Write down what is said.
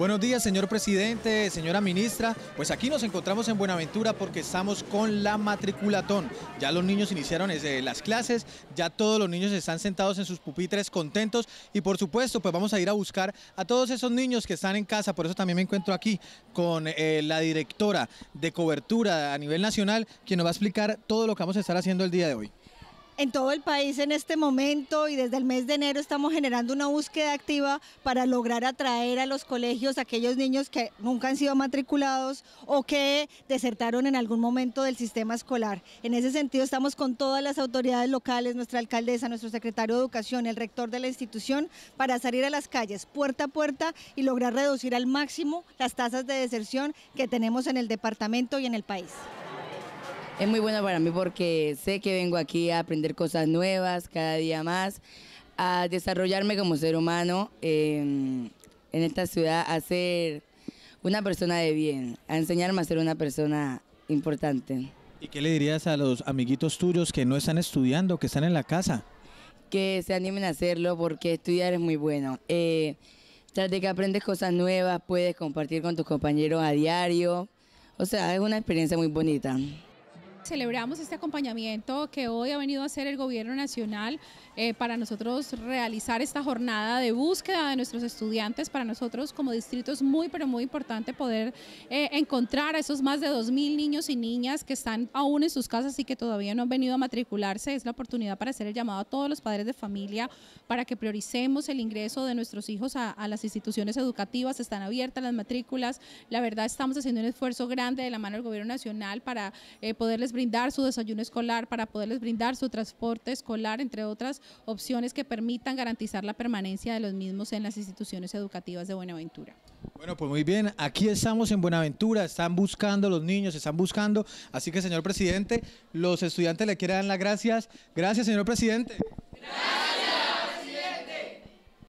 Buenos días, señor presidente, señora ministra. Pues aquí nos encontramos en Buenaventura porque estamos con la matriculatón. Ya los niños iniciaron las clases, ya todos los niños están sentados en sus pupitres contentos y por supuesto pues vamos a ir a buscar a todos esos niños que están en casa. Por eso también me encuentro aquí con eh, la directora de cobertura a nivel nacional, quien nos va a explicar todo lo que vamos a estar haciendo el día de hoy en todo el país en este momento y desde el mes de enero estamos generando una búsqueda activa para lograr atraer a los colegios a aquellos niños que nunca han sido matriculados o que desertaron en algún momento del sistema escolar. En ese sentido estamos con todas las autoridades locales, nuestra alcaldesa, nuestro secretario de Educación, el rector de la institución, para salir a las calles puerta a puerta y lograr reducir al máximo las tasas de deserción que tenemos en el departamento y en el país es muy bueno para mí porque sé que vengo aquí a aprender cosas nuevas cada día más, a desarrollarme como ser humano em, en esta ciudad, a ser una persona de bien, a enseñarme a ser una persona importante. ¿Y qué le dirías a los amiguitos tuyos que no están estudiando, que están en la casa? Que se animen a hacerlo porque estudiar es muy bueno. Eh, tras de que aprendes cosas nuevas, puedes compartir con tus compañeros a diario. O sea, es una experiencia muy bonita. Celebramos este acompañamiento que hoy ha venido a hacer el Gobierno Nacional eh, para nosotros realizar esta jornada de búsqueda de nuestros estudiantes. Para nosotros como distrito es muy, pero muy importante poder eh, encontrar a esos más de 2.000 niños y niñas que están aún en sus casas y que todavía no han venido a matricularse. Es la oportunidad para hacer el llamado a todos los padres de familia para que prioricemos el ingreso de nuestros hijos a, las instituciones educativas. Están abiertas las matrículas. La verdad, estamos haciendo un esfuerzo grande de la mano del Gobierno Nacional para eh, poderles brindar su desayuno escolar, para poderles brindar su transporte escolar, entre otras opciones que permitan garantizar la permanencia de los mismos en las instituciones educativas de Buenaventura. Bueno, pues muy bien, aquí estamos en Buenaventura, están buscando los niños, están buscando, así que señor presidente, los estudiantes le quieren dar las gracias. Gracias, señor presidente. Gracias.